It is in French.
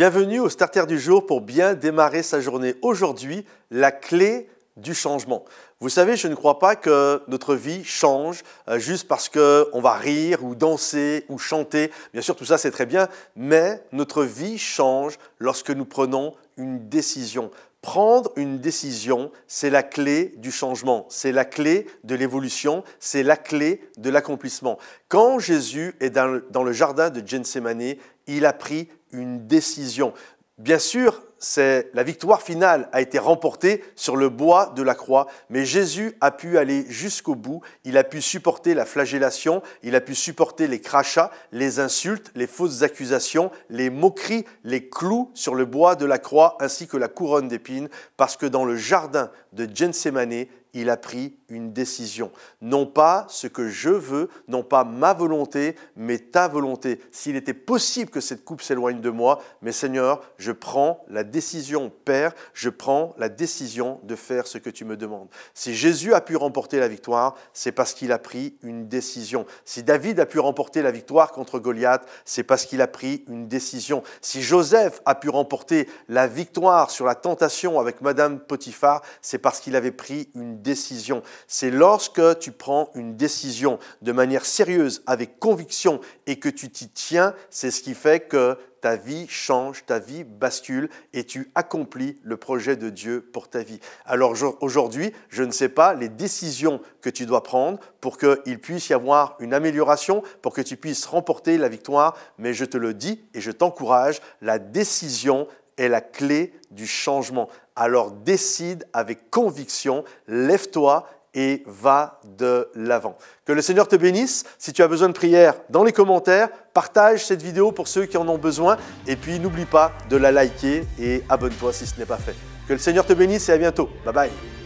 Bienvenue au Starter du jour pour bien démarrer sa journée. Aujourd'hui, la clé du changement. Vous savez, je ne crois pas que notre vie change euh, juste parce qu'on va rire ou danser ou chanter. Bien sûr, tout ça, c'est très bien, mais notre vie change lorsque nous prenons une décision. Prendre une décision, c'est la clé du changement, c'est la clé de l'évolution, c'est la clé de l'accomplissement. Quand Jésus est dans le jardin de Gethsemane, il a pris une décision. Bien sûr, la victoire finale a été remportée sur le bois de la croix, mais Jésus a pu aller jusqu'au bout, il a pu supporter la flagellation, il a pu supporter les crachats, les insultes, les fausses accusations, les moqueries, les clous sur le bois de la croix ainsi que la couronne d'épines parce que dans le jardin de Gethsémané, il a pris une décision. Non pas ce que je veux, non pas ma volonté, mais ta volonté. S'il était possible que cette coupe s'éloigne de moi, mais Seigneur, je prends la décision, Père, je prends la décision de faire ce que tu me demandes. Si Jésus a pu remporter la victoire, c'est parce qu'il a pris une décision. Si David a pu remporter la victoire contre Goliath, c'est parce qu'il a pris une décision. Si Joseph a pu remporter la victoire sur la tentation avec Madame Potiphar, c'est parce qu'il avait pris une décision. C'est lorsque tu prends une décision de manière sérieuse, avec conviction, et que tu t'y tiens, c'est ce qui fait que ta vie change, ta vie bascule et tu accomplis le projet de Dieu pour ta vie. Alors aujourd'hui, je ne sais pas les décisions que tu dois prendre pour qu'il puisse y avoir une amélioration, pour que tu puisses remporter la victoire, mais je te le dis et je t'encourage, la décision est la clé du changement. Alors décide avec conviction, lève-toi et va de l'avant. Que le Seigneur te bénisse. Si tu as besoin de prière, dans les commentaires, partage cette vidéo pour ceux qui en ont besoin. Et puis n'oublie pas de la liker et abonne-toi si ce n'est pas fait. Que le Seigneur te bénisse et à bientôt. Bye bye.